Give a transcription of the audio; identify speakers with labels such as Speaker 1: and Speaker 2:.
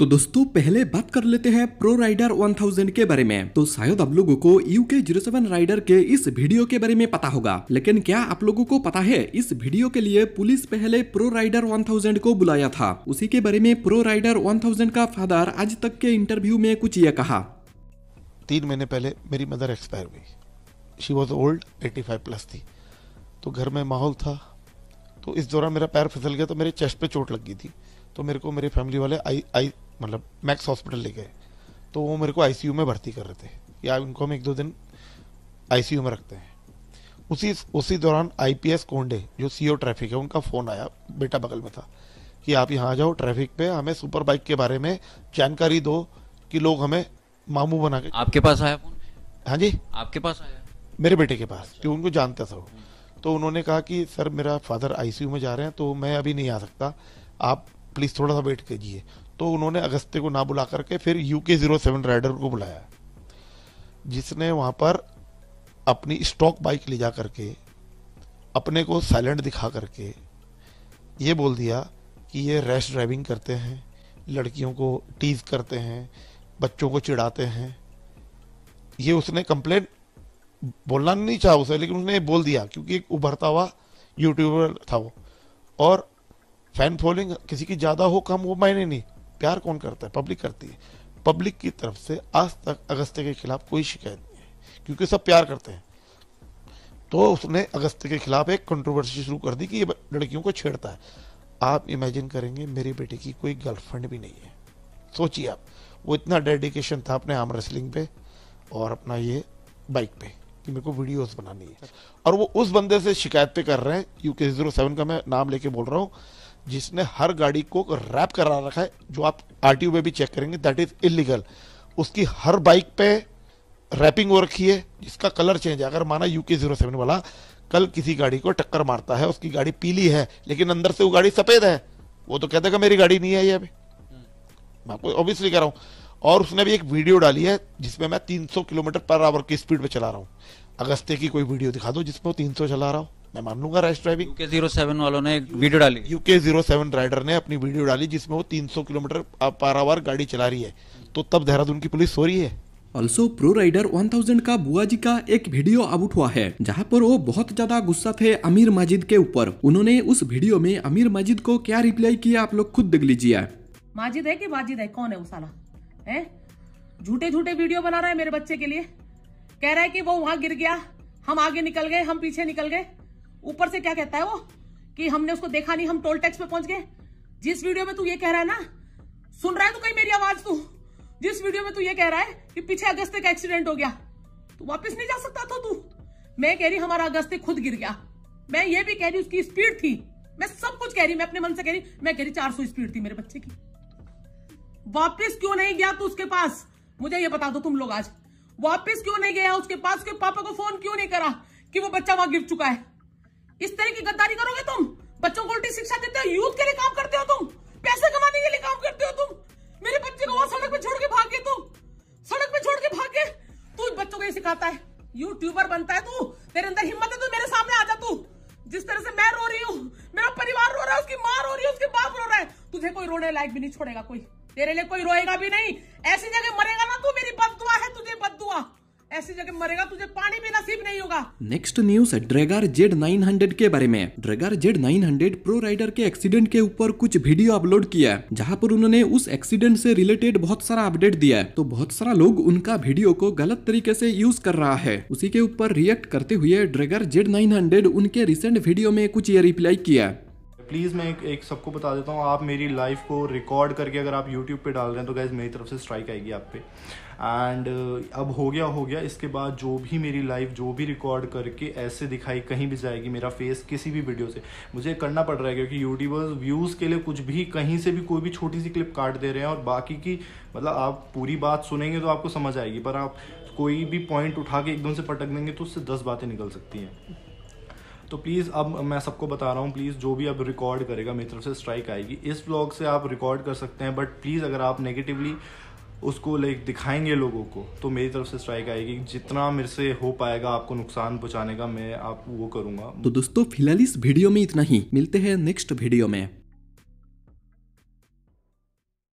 Speaker 1: तो दोस्तों पहले बात कर लेते हैं प्रो राइडर 1000 के बारे में तो शायद आप लोगों को यूके जीरो सेवन राइडर के इस वीडियो के बारे में पता होगा लेकिन क्या आप लोगों को पता है इस वीडियो के लिए पुलिस पहले प्रो राइडर 1000 को बुलाया था उसी के बारे में प्रो राइडर 1000
Speaker 2: का फादर आज तक के इंटरव्यू में कुछ ये कहा तीन महीने पहले मेरी मदर एक्सपायर हुई she was old eighty plus थी तो घर में माहौल था तो इस दौरान मेरा पैर फिसल गया तो मेरे चेस्ट पे चोट लग गई थी तो मेरे को मेरे फैमिली वाले आई आई मतलब मैक्स हॉस्पिटल ले गए तो वो मेरे को आईसीयू में भर्ती कर रहे थे या उनको हम एक दो दिन
Speaker 3: आईसीयू में रखते हैं
Speaker 2: उसी उसी दौरान आईपीएस कोंडे जो सीईओ ट्रैफिक e है उनका फ़ोन आया बेटा बगल में था कि आप यहाँ जाओ ट्रैफिक पे हमें सुपर बाइक के बारे में जानकारी दो कि लोग हमें मामू बना के आपके पास आया फोन हाँ जी आपके पास आया मेरे बेटे के पास अच्छा। कि उनको जानता था वो तो उन्होंने कहा कि सर मेरा फादर आईसीयू में जा रहे हैं तो मैं अभी नहीं आ सकता आप प्लीज़ थोड़ा सा वेट कीजिए तो उन्होंने अगस्त्य को ना बुला करके फिर यू के जीरो सेवन राइडर को बुलाया जिसने वहाँ पर अपनी स्टॉक बाइक ले जा करके अपने को साइलेंट दिखा करके ये बोल दिया कि ये रैश ड्राइविंग करते हैं लड़कियों को टीज करते हैं बच्चों को चिढ़ाते हैं ये उसने कंप्लेंट बोलना नहीं चाहा उसे लेकिन उसने बोल दिया क्योंकि एक उभरता हुआ यूट्यूबर था वो और फैन फॉलोइंग किसी की ज़्यादा हो कम हो मायने नहीं प्यार कौन करता है पब्लिक करती है पब्लिक की तरफ से आज तक अगस्त के खिलाफ कोई शिकायत नहीं है क्योंकि सब प्यार करते हैं तो उसने अगस्त के खिलाफ एक कंट्रोवर्सी शुरू कर दी कि ये लड़कियों को छेड़ता है आप इमेजिन करेंगे मेरे बेटे की कोई गर्लफ्रेंड भी नहीं है सोचिए आप वो इतना डेडिकेशन था अपने आर्म रेसलिंग पे और अपना ये बाइक पे कि मेरे को वीडियोस बनानी है अच्छा। और वो उस बंदे से शिकायत पे कर रहे हैं यूके जीरो सेवन का मैं नाम लेके बोल रहा हूँ जिसने हर गाड़ी को रैप करा रखा है जो आप आर में भी चेक करेंगे दैट इज इलीगल उसकी हर बाइक पे रैपिंग हो रखी है जिसका कलर चेंज है अगर माना यूके जीरो सेवन वाला कल किसी गाड़ी को टक्कर मारता है उसकी गाड़ी पीली है लेकिन अंदर से वो गाड़ी सफेद है वो तो कहता है मेरी गाड़ी नहीं है ये अभी मैं आपको ऑब्वियसली कह रहा हूँ और उसने भी एक वीडियो डाली है जिसमें मैं 300 किलोमीटर पर आवर की स्पीड पर चला रहा हूँ अगस्ते की कोई वीडियो दिखा दो जिसमें तीन सौ चला रहा हो मैं मान लूंगा rash driving UK zero seven वालों ने एक वीडियो डाली यूके जीरो सेवन राइडर ने अपनी वीडियो डाली जिसमें वो तीन सौ किलोमीटर पर आवर गाड़ी चला रही है तो तब देहरादून की पुलिस सो रही है ऑल्सो प्रो राइडर 1000 का बुआ
Speaker 1: जी का एक वीडियो आउट हुआ है जहां पर वो बहुत ज्यादा गुस्सा थे अमीर माजिद के ऊपर उन्होंने उस वीडियो में अमीर माजिद को क्या रिप्लाई किया आप लोग खुद देख लीजिए
Speaker 3: माजिद है कि माजिद है कौन है वो साला है झूठे झूठे वीडियो बना रहा है मेरे बच्चे के लिए कह रहा है कि वो वहां गिर गया हम आगे निकल गए हम पीछे निकल गए ऊपर से क्या कहता है वो कि हमने उसको देखा नहीं हम टोल टैक्स पे पहुंच गए जिस वीडियो में तू ये कह रहा है ना सुन रहा है तू कहीं मेरी आवाज तू जिस वीडियो में तू ये कह रहा है कि पीछे अगस्त का एक्सीडेंट हो गया तू वापस नहीं जा सकता था तू मैं कह रही हमारा अगस्त खुद गिर गया मैं ये भी कह रही उसकी स्पीड थी मैं सब कुछ कह रही मैं अपने मन से कह रही मैं कह रही चार सौ स्पीड थी मेरे बच्चे की वापिस क्यों नहीं गया तू उसके पास मुझे ये बता दो तुम लोग आज वापस क्यों नहीं गया उसके पास उसके पापा को फोन क्यों नहीं करा कि वो बच्चा वहां गिर चुका है इस तरह की गद्दारी करोगे तुम बच्चों को उल्टी शिक्षा देते हो यूथ के लिए काम करते हो तुम पैसे कमाने के लिए काम करते हो तुम मेरे बच्चे को वहां सड़क पे छोड़ के भागे तू सड़क पे छोड़ के भागे तू बच्चों को ये सिखाता है यूट्यूबर बनता है तू तेरे अंदर हिम्मत है तू तो मेरे सामने आ जा तू जिस तरह से मैं रो रही हूँ मेरा परिवार रो रहा है उसकी माँ रो रही है उसके बाप रो रहा है तुझे कोई रोने लायक भी नहीं छोड़ेगा कोई तेरे लिए कोई रोएगा भी नहीं ऐसी जगह मरेगा ना तू मेरी बदुआ है तुझे बदुआ ऐसी जगह मरेगा तुझे पानी भी नसीब नहीं होगा
Speaker 1: नेक्स्ट न्यूज ड्रेगर जेड 900 के बारे में ड्रेगर जेड 900 प्रो राइडर के एक्सीडेंट के ऊपर कुछ वीडियो अपलोड किया है जहाँ पर उन्होंने उस एक्सीडेंट से रिलेटेड बहुत सारा अपडेट दिया है तो बहुत सारा लोग उनका वीडियो को गलत तरीके से यूज कर रहा है उसी के ऊपर रिएक्ट करते हुए ड्रेगर जेड नाइन उनके रिसेंट वीडियो में कुछ ये रिप्लाई किया
Speaker 4: प्लीज़ मैं एक, एक सबको बता देता हूँ आप मेरी लाइफ को रिकॉर्ड करके अगर आप यूट्यूब पे डाल रहे हैं तो गैज़ मेरी तरफ से स्ट्राइक आएगी आप पे एंड uh, अब हो गया हो गया इसके बाद जो भी मेरी लाइफ जो भी रिकॉर्ड करके ऐसे दिखाई कहीं भी जाएगी मेरा फेस किसी भी वीडियो से मुझे करना पड़ रहा है क्योंकि यूट्यूबर्स व्यूज़ के लिए कुछ भी कहीं से भी कोई भी छोटी सी क्लिप काट दे रहे हैं और बाकी की मतलब आप पूरी बात सुनेंगे तो आपको समझ आएगी पर आप कोई भी पॉइंट उठा के एकदम से पटक देंगे तो उससे दस बातें निकल सकती हैं तो प्लीज़ अब मैं सबको बता रहा हूँ प्लीज़ जो भी अब रिकॉर्ड करेगा मेरी तरफ से स्ट्राइक आएगी इस ब्लॉग से आप रिकॉर्ड कर सकते हैं बट प्लीज़ अगर आप नेगेटिवली उसको लाइक दिखाएंगे लोगों को तो मेरी तरफ से स्ट्राइक आएगी जितना मेरे से हो पाएगा आपको नुकसान पहुंचाने का मैं आप वो करूँगा
Speaker 1: तो दोस्तों फिलहाल इस वीडियो में इतना ही मिलते हैं नेक्स्ट वीडियो में